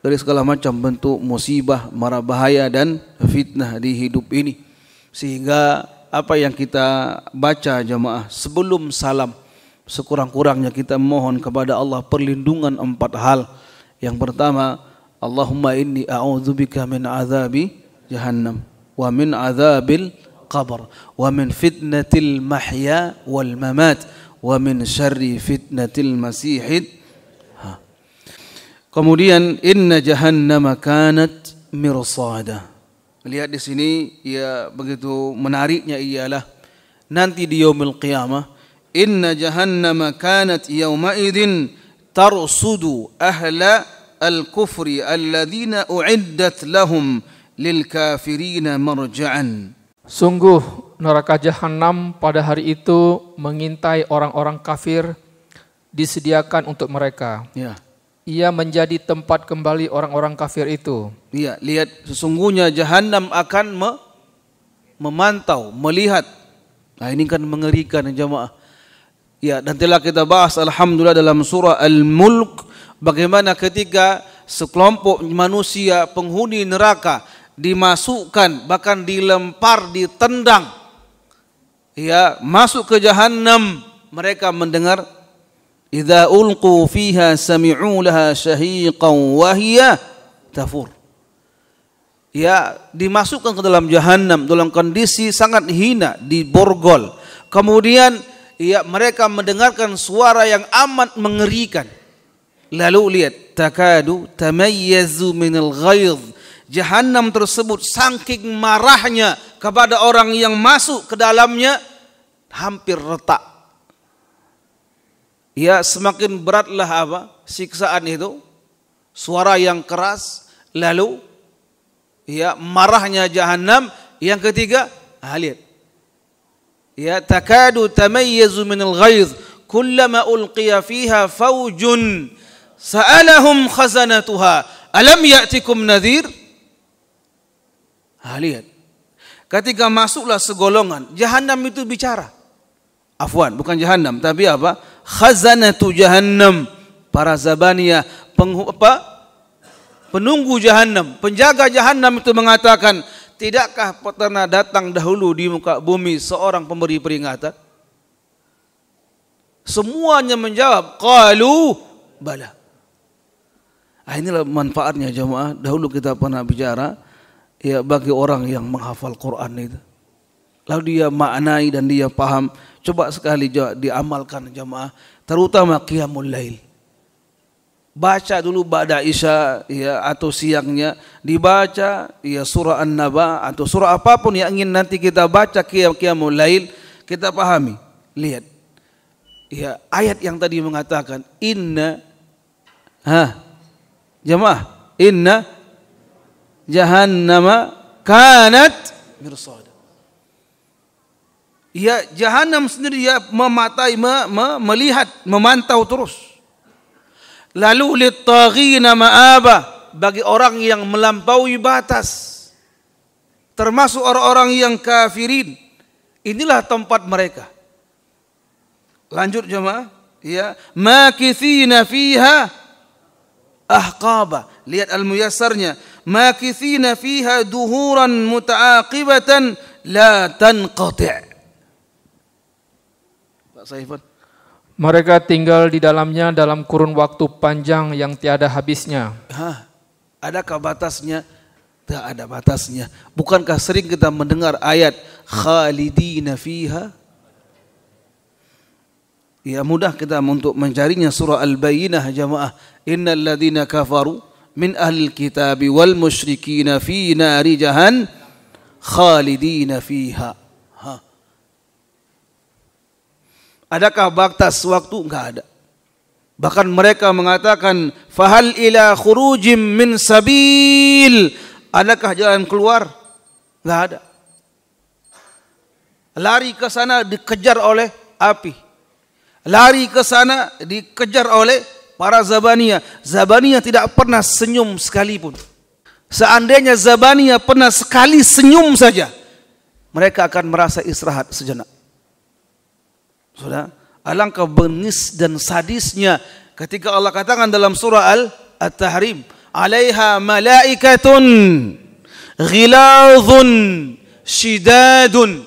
A: dari segala macam bentuk musibah, mara bahaya dan fitnah di hidup ini. Sehingga apa yang kita baca jemaah sebelum salam Sekurang-kurangnya kita mohon kepada Allah perlindungan empat hal. Yang pertama, Allahumma inni a'udzubika min azabi jahannam wa min azabil qabr wa min fitnatil mahya wal mamat wa min syarri fitnatil masihid Kemudian inna jahannama kanat mirsada. Lihat di sini ya begitu menariknya ialah nanti di yaumil qiyamah inna jahannama kanat yawma idzin tarsudu ahla al-kufri alladhina u'iddat lahum marja'an
B: Sungguh neraka jahanam pada hari itu mengintai orang-orang kafir disediakan untuk mereka. Ya. Ia menjadi tempat kembali orang-orang kafir itu.
A: Iya, lihat sesungguhnya jahanam akan me memantau, melihat. Nah, ini kan mengerikan ya, jemaah. Ya, dan telah kita bahas alhamdulillah dalam surah Al-Mulk bagaimana ketika sekelompok manusia penghuni neraka dimasukkan bahkan dilempar, ditendang ya, masuk ke jahanam mereka mendengar idza ulqu fiha sami'u laha shahiqan wa hiya tafur. Ya, dimasukkan ke dalam jahanam dalam kondisi sangat hina, diborgol. Kemudian ya mereka mendengarkan suara yang amat mengerikan. Lalu lihat, takadu tamayyazu minal ghaidh. Jahannam tersebut saking marahnya kepada orang yang masuk ke dalamnya hampir retak. Ya semakin beratlah apa siksaan itu, suara yang keras, lalu ya marahnya jahanam. Yang ketiga, ah, lihat Ya takadu tamayyazu minal ghaidh kullama ulqiya fiha faujun sa'alahum khazanatuha alam ya'tikum nadhir? Ah, lihat. Ketika masuklah segolongan, Jahannam itu bicara. Afwan, bukan Jahannam. tapi apa? Khazanatu jahannam, para zabania, peng, apa? penunggu Jahannam. penjaga Jahannam itu mengatakan, tidakkah pernah datang dahulu di muka bumi seorang pemberi peringatan? Semuanya menjawab, kalu bala. Nah, inilah manfaatnya jemaah. Dahulu kita pernah bicara ya bagi orang yang menghafal Quran itu. Lalu dia maknai dan dia paham. Coba sekali diamalkan jemaah, terutama qiyamul lail baca dulu ba'da isya ya atau siangnya dibaca ya surah An-Naba atau surah apapun yang ingin nanti kita baca qiyam qiyamul lail kita pahami lihat ya ayat yang tadi mengatakan inna ha jemaah inna jahannama kanat mirsada ya jahannam sendiri ya mematai me, me, melihat memantau terus Lalu litaghina ma'aba bagi orang yang melampaui batas. Termasuk orang-orang yang kafirin. Inilah tempat mereka. Lanjut jemaah. Ya, makithina fiha ahqaba. Lihat al-muyassarnya. Makithina fiha duhuran muta'aqibatan la
B: tanqati'. Pak Saifan. Mereka tinggal di dalamnya dalam kurun waktu panjang yang tiada habisnya.
A: Hah, adakah batasnya? Tidak ada batasnya. Bukankah sering kita mendengar ayat khalidina fiha? Ya mudah kita untuk mencarinya surah Al-Bayyinah jamaah. Innal ladhina kafaru min ahlil kitabi wal musyrikina fi nari jahan khalidina fiha. Adakah batas waktu? Enggak ada. Bahkan mereka mengatakan fahal ila khurujim min sabil. Adakah jalan keluar? Enggak ada. Lari ke sana dikejar oleh api. Lari ke sana dikejar oleh para zabania. Zabania tidak pernah senyum sekalipun. Seandainya zabania pernah sekali senyum saja, mereka akan merasa istirahat sejenak. Sudah, alangkah bengis dan sadisnya ketika Allah katakan dalam surah Al At-Tahrim, "Alaiha malaikatun ghilazun syidadun."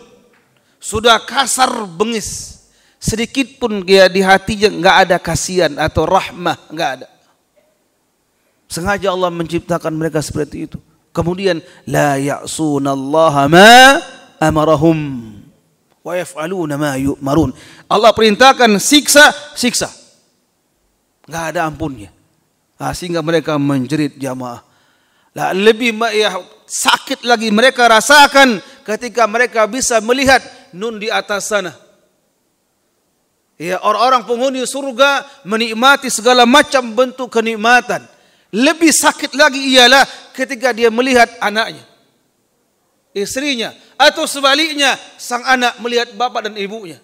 A: Sudah kasar bengis. Sedikit pun dia di hatinya nggak ada kasihan atau rahmah, nggak ada. Sengaja Allah menciptakan mereka seperti itu. Kemudian la ya'sunallaha ma amarahum wa yaf'aluna ma yu'marun. Allah perintahkan siksa, siksa. Enggak ada ampunnya. Nah, sehingga mereka menjerit jamaah. Lah lebih ya, sakit lagi mereka rasakan ketika mereka bisa melihat nun di atas sana. Ya, orang-orang penghuni surga menikmati segala macam bentuk kenikmatan. Lebih sakit lagi ialah ketika dia melihat anaknya istrinya atau sebaliknya sang anak melihat bapak dan ibunya.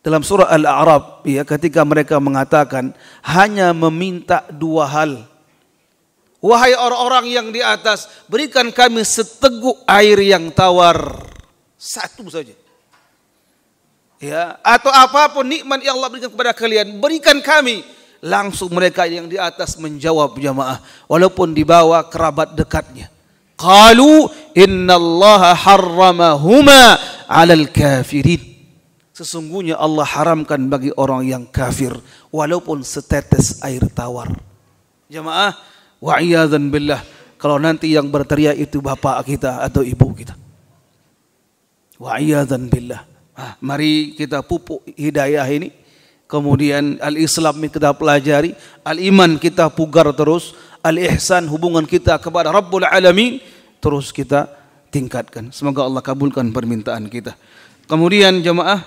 A: Dalam surah Al-A'raf ya ketika mereka mengatakan hanya meminta dua hal. Wahai orang-orang yang di atas, berikan kami seteguk air yang tawar. Satu saja. Ya, atau apapun nikmat yang Allah berikan kepada kalian, berikan kami langsung mereka yang di atas menjawab jamaah walaupun di bawah kerabat dekatnya Qalu innallaha harramahuma 'alal kafirin. Sesungguhnya Allah haramkan bagi orang yang kafir walaupun setetes air tawar. Jemaah, wa dan billah. Kalau nanti yang berteriak itu bapak kita atau ibu kita. Wa dan billah. Ah, mari kita pupuk hidayah ini. Kemudian al-Islam kita pelajari, al-iman kita pugar terus, al-ihsan hubungan kita kepada Rabbul Alamin terus kita tingkatkan. Semoga Allah kabulkan permintaan kita. Kemudian jemaah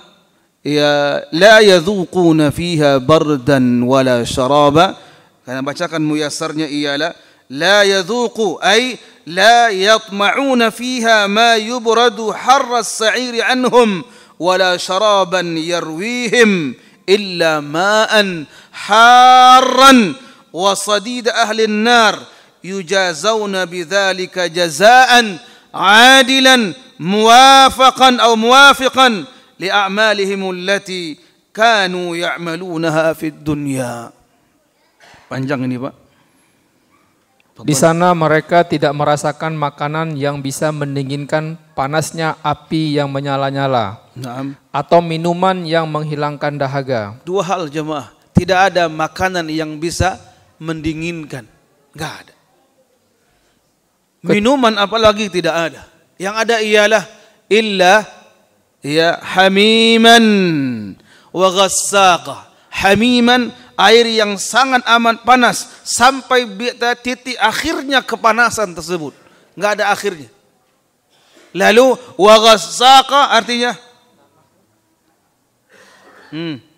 A: ya la yadhuquna fiha bardan wala syaraba. Karena bacakan muyasarnya ialah la yadhuqu ay la yatma'una fiha ma yubradu harra as-sa'iri anhum wala syaraban yarwihim illa ma'an harran wa sadid ahli an-nar yujazawna bidzalika jazaan adilan muwafaqan aw muwafiqan li a'malihim allati kanu ya'malunaha fid dunya
B: panjang ini Pak di sana mereka tidak merasakan makanan yang bisa mendinginkan panasnya api yang menyala-nyala. Naam. Atau minuman yang menghilangkan dahaga.
A: Dua hal jemaah. Tidak ada makanan yang bisa mendinginkan. Enggak ada. Minuman apalagi tidak ada. Yang ada ialah illa ya hamiman wa ghassaqah. Hamiman air yang sangat amat panas sampai titik akhirnya kepanasan tersebut. Enggak ada akhirnya. Lalu wa ghassaqah artinya
B: hmm,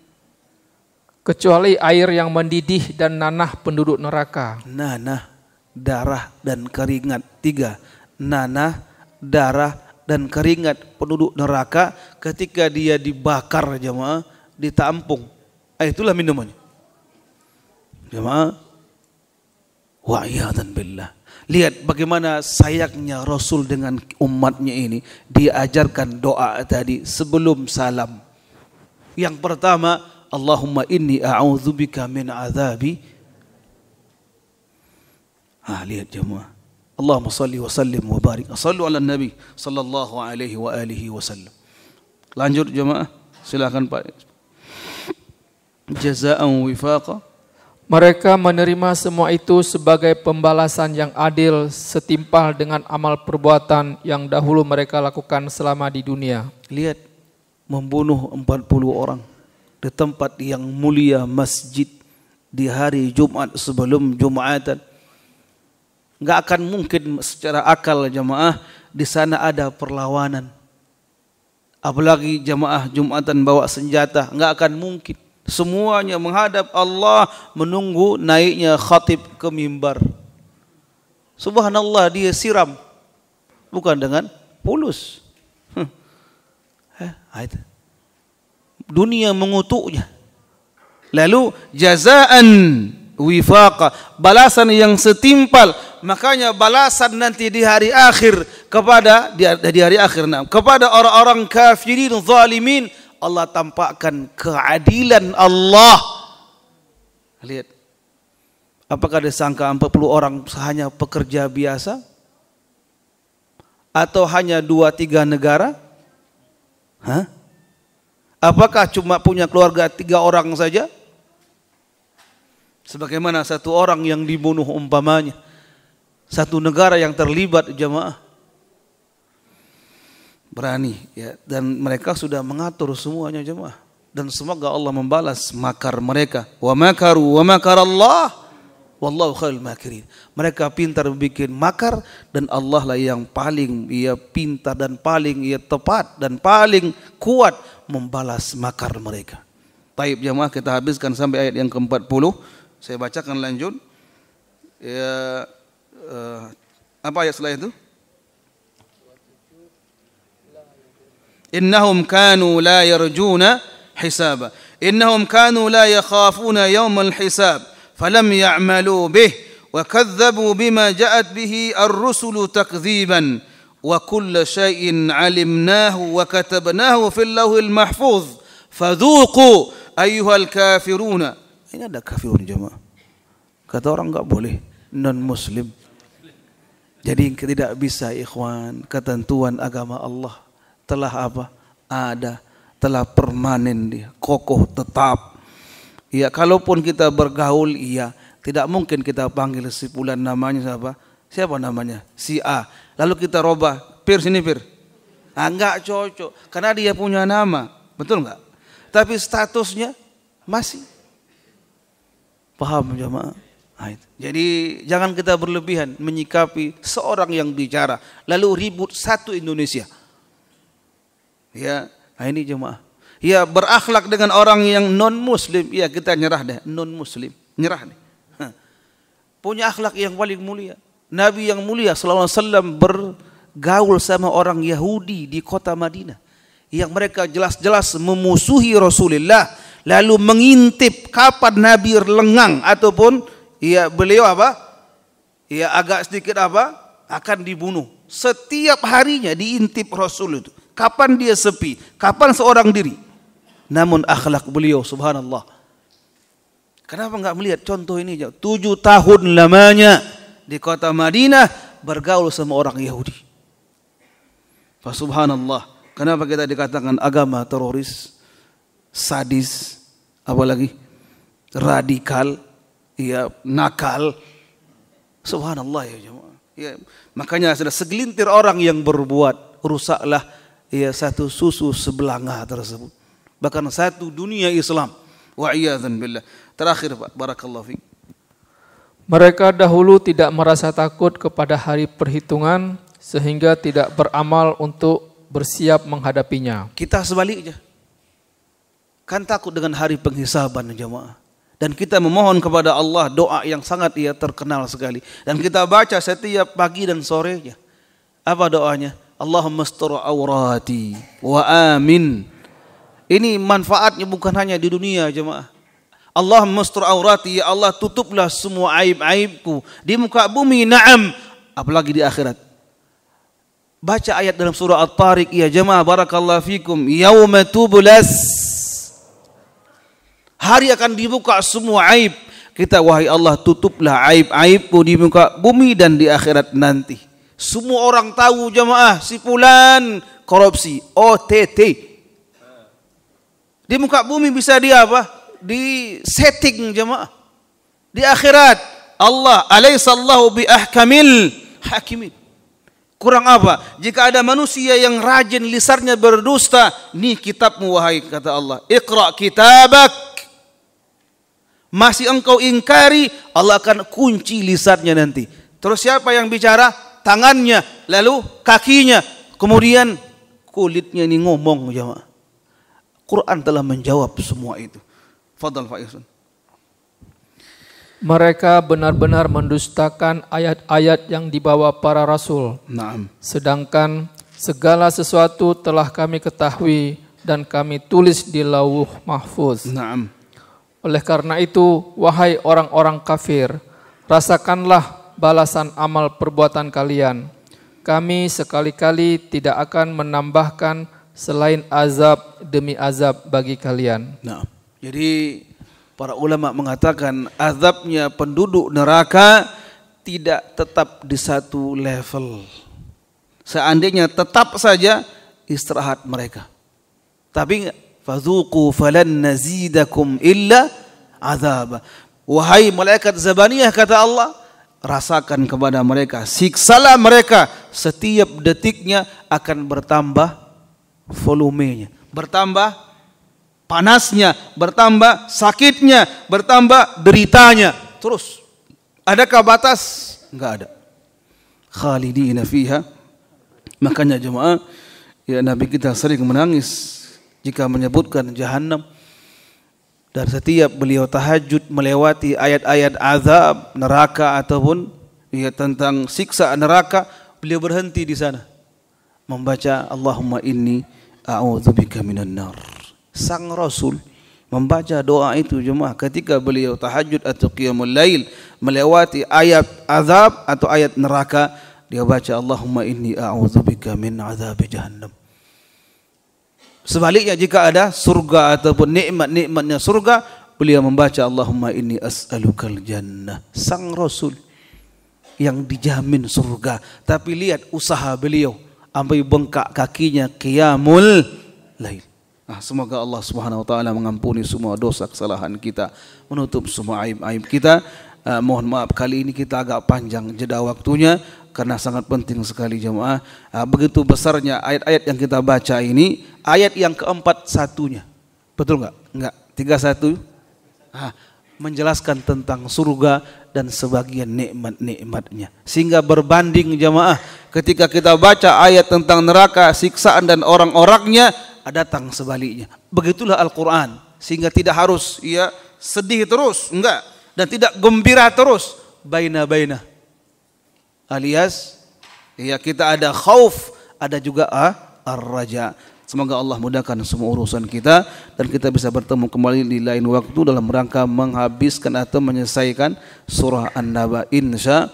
B: kecuali air yang mendidih dan nanah penduduk neraka. Nanah, darah dan keringat. Tiga,
A: nanah, darah dan keringat penduduk neraka ketika dia dibakar jemaah ditampung. Ah, itulah minumannya. Jemaah, dan billah. Lihat bagaimana sayangnya Rasul dengan umatnya ini. Diajarkan doa tadi sebelum salam. Yang pertama, Allahumma inni a'udzubika min azabi Ah lihat jemaah. Allahumma salli wa sallim wa barik. Sallu ala Nabi sallallahu alaihi wa alihi wasallam. Lanjut jemaah. Silakan Pak. Jazaa'an wifaqa.
B: Mereka menerima semua itu sebagai pembalasan yang adil setimpal dengan amal perbuatan yang dahulu mereka lakukan selama di dunia. Lihat,
A: membunuh 40 orang di tempat yang mulia masjid di hari Jumat sebelum Jumatan. Nggak akan mungkin secara akal jamaah di sana ada perlawanan. Apalagi jamaah Jumatan bawa senjata, nggak akan mungkin. Semuanya menghadap Allah menunggu naiknya khatib ke mimbar. Subhanallah dia siram. Bukan dengan pulus. Eh, itu dunia mengutuknya. Lalu jazaan wifaqa, balasan yang setimpal. Makanya balasan nanti di hari akhir kepada di, di hari akhir nah, kepada orang-orang kafirin zalimin Allah tampakkan keadilan Allah. Lihat. Apakah disangka 40 orang hanya pekerja biasa? Atau hanya dua tiga negara? Hah? Apakah cuma punya keluarga tiga orang saja? Sebagaimana satu orang yang dibunuh umpamanya. Satu negara yang terlibat jamaah. Berani ya dan mereka sudah mengatur semuanya jemaah dan semoga Allah membalas makar mereka. Wa makaru wa makar Allah Wallahu khairul makirin. Mereka pintar membuat makar dan Allah lah yang paling ia pintar dan paling ia tepat dan paling kuat membalas makar mereka. Taib jamaah kita habiskan sampai ayat yang ke-40. Saya bacakan lanjut. Ya, uh, apa ayat setelah itu? Innahum kanu la yarjuna hisaba. Innahum kanu la yakhafuna yawmal hisab. فلم يعملوا به وكذبوا بما جاءت به الرسل تكذيبا وكل شيء علمناه وكتبناه في اللوح المحفوظ فذوقوا أيها الكافرون ini ada kafirun jemaah kata orang nggak boleh non muslim jadi tidak bisa ikhwan ketentuan agama Allah telah apa ada telah permanen dia kokoh tetap Iya, kalaupun kita bergaul, iya. Tidak mungkin kita panggil si bulan namanya siapa? Siapa namanya? Si A. Lalu kita roba, Pir sini Pir. Ah, enggak cocok, karena dia punya nama. Betul enggak? Tapi statusnya masih. Paham jamaah? Ah, Jadi jangan kita berlebihan menyikapi seorang yang bicara lalu ribut satu Indonesia. Ya, nah ini jemaah ya berakhlak dengan orang yang non muslim ya kita nyerah deh non muslim nyerah deh punya akhlak yang paling mulia Nabi yang mulia sallallahu alaihi wasallam bergaul sama orang Yahudi di kota Madinah yang mereka jelas-jelas memusuhi Rasulullah lalu mengintip kapan Nabi lengang ataupun ya beliau apa ya agak sedikit apa akan dibunuh setiap harinya diintip Rasul itu kapan dia sepi kapan seorang diri namun akhlak beliau subhanallah. Kenapa nggak melihat contoh ini? Tujuh tahun lamanya di kota Madinah bergaul sama orang Yahudi. subhanallah. Kenapa kita dikatakan agama teroris, sadis, apalagi radikal, ya nakal. Subhanallah ya jemaah. Ya, makanya ada segelintir orang yang berbuat rusaklah ya satu susu sebelanga tersebut bahkan satu dunia Islam. Wa billah. Terakhir Pak, barakallahu fiik.
B: Mereka dahulu tidak merasa takut kepada hari perhitungan sehingga tidak beramal untuk bersiap menghadapinya. Kita sebaliknya.
A: Kan takut dengan hari penghisaban jemaah. Dan kita memohon kepada Allah doa yang sangat ia terkenal sekali. Dan kita baca setiap pagi dan sorenya. Apa doanya? Allahumma astur aurati wa amin ini manfaatnya bukan hanya di dunia jemaah. Allah mustur aurati, ya Allah tutuplah semua aib-aibku di muka bumi, na'am, apalagi di akhirat. Baca ayat dalam surah At-Tariq, ya jemaah barakallah fikum, yauma tubulas. Hari akan dibuka semua aib. Kita wahai Allah tutuplah aib-aibku di muka bumi dan di akhirat nanti. Semua orang tahu jemaah si fulan korupsi, OTT. Di muka bumi bisa dia apa? Di setting jemaah. Di akhirat Allah alaihissallahu bi ahkamil hakimin. Kurang apa? Jika ada manusia yang rajin lisannya berdusta, ni kitabmu wahai kata Allah. Iqra kitabak. Masih engkau ingkari, Allah akan kunci lisannya nanti. Terus siapa yang bicara? Tangannya, lalu kakinya, kemudian kulitnya ini ngomong jemaah. Quran telah menjawab semua itu. Fadal Faizun.
B: Mereka benar-benar mendustakan ayat-ayat yang dibawa para rasul. Naam. Sedangkan segala sesuatu telah kami ketahui dan kami tulis di lauh mahfuz. Naam. Oleh karena itu, wahai orang-orang kafir, rasakanlah balasan amal perbuatan kalian. Kami sekali-kali tidak akan menambahkan selain azab demi azab bagi kalian.
A: Nah, jadi para ulama mengatakan azabnya penduduk neraka tidak tetap di satu level. Seandainya tetap saja istirahat mereka. Tapi fadzuqu falan nazidakum illa azab. Wahai malaikat Zabaniyah kata Allah, rasakan kepada mereka, siksalah mereka setiap detiknya akan bertambah volumenya, bertambah panasnya, bertambah sakitnya, bertambah deritanya. Terus, adakah batas? Enggak ada. Khalidina fiha. Makanya jemaah, ya Nabi kita sering menangis jika menyebutkan jahanam dan setiap beliau tahajud melewati ayat-ayat azab neraka ataupun ya tentang siksa neraka beliau berhenti di sana membaca Allahumma inni a'udzubika minan nar. Sang Rasul membaca doa itu jemaah ketika beliau tahajud atau qiyamul lail melewati ayat azab atau ayat neraka dia baca Allahumma inni a'udzubika min azab jahannam. Sebaliknya jika ada surga ataupun nikmat-nikmatnya surga, beliau membaca Allahumma inni as'alukal jannah. Sang Rasul yang dijamin surga. Tapi lihat usaha beliau. sampai bengkak kakinya qiyamul lail. Nah, semoga Allah Subhanahu wa taala mengampuni semua dosa kesalahan kita, menutup semua aib-aib kita. Uh, mohon maaf kali ini kita agak panjang jeda waktunya karena sangat penting sekali jemaah. Uh, begitu besarnya ayat-ayat yang kita baca ini, ayat yang keempat satunya. Betul nggak? Nggak. Tiga satu. Ah, menjelaskan tentang surga dan sebagian nikmat-nikmatnya. Sehingga berbanding jemaah Ketika kita baca ayat tentang neraka, siksaan dan orang-orangnya, datang sebaliknya. Begitulah Al-Quran. Sehingga tidak harus ya sedih terus, enggak. Dan tidak gembira terus. Baina-baina. Alias, ya kita ada khauf, ada juga ah, ar-raja. Semoga Allah mudahkan semua urusan kita dan kita bisa bertemu kembali di lain waktu dalam rangka menghabiskan atau menyelesaikan surah An-Naba insya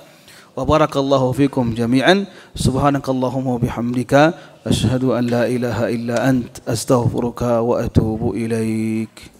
A: وبارك الله فيكم جميعا سبحانك اللهم وبحمدك أشهد أن لا إله إلا أنت أستغفرك وأتوب إليك